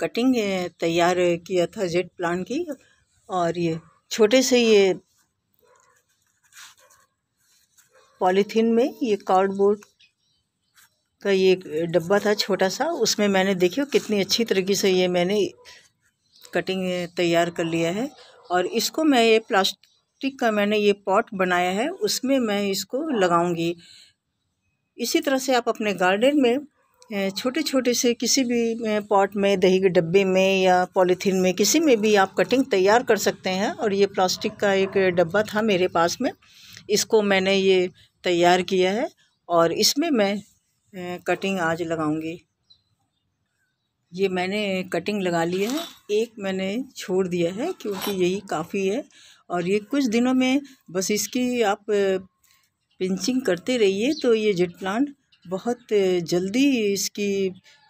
cutting तैयार किया था जेड प्लान की और ये छोटे से ये पॉलीथीन में ये कार्डबोर्ड का ये डब्बा था छोटा सा उसमें मैंने देखियो कितनी अच्छी तरीके से ये मैंने कटिंग तैयार कर लिया है और इसको मैं ये प्लास्टिक का मैंने ये पॉट बनाया है उसमें मैं इसको लगाऊंगी इसी तरह से आप अपने गार्डन में छोटे छोटे से किसी भी पॉट में दही के डब्बे में या पॉलीथीन में किसी में भी आप कटिंग तैयार कर सकते हैं और ये प्लास्टिक का एक डब्बा था मेरे पास में इसको मैंने ये तैयार किया है और इसमें मैं कटिंग आज लगाऊंगी ये मैंने कटिंग लगा लिया है एक मैंने छोड़ दिया है क्योंकि यही काफ़ी है और ये कुछ दिनों में बस इसकी आप पिंचिंग करते रहिए तो ये जेट प्लांट बहुत जल्दी इसकी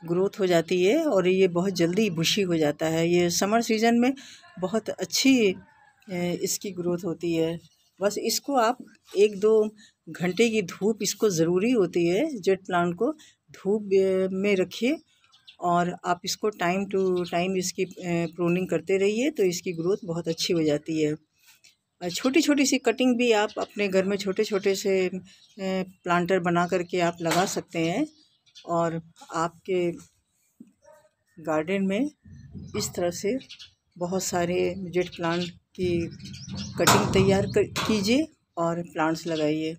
ग्रोथ हो जाती है और ये बहुत जल्दी बुशी हो जाता है ये समर सीज़न में बहुत अच्छी इसकी ग्रोथ होती है बस इसको आप एक दो घंटे की धूप इसको ज़रूरी होती है जेट प्लांट को धूप में रखिए और आप इसको टाइम टू टाइम इसकी प्रोनिंग करते रहिए तो इसकी ग्रोथ बहुत अच्छी हो जाती है छोटी छोटी सी कटिंग भी आप अपने घर में छोटे छोटे से प्लांटर बना करके आप लगा सकते हैं और आपके गार्डन में इस तरह से बहुत सारे जेट प्लांट की कटिंग तैयार कीजिए और प्लांट्स लगाइए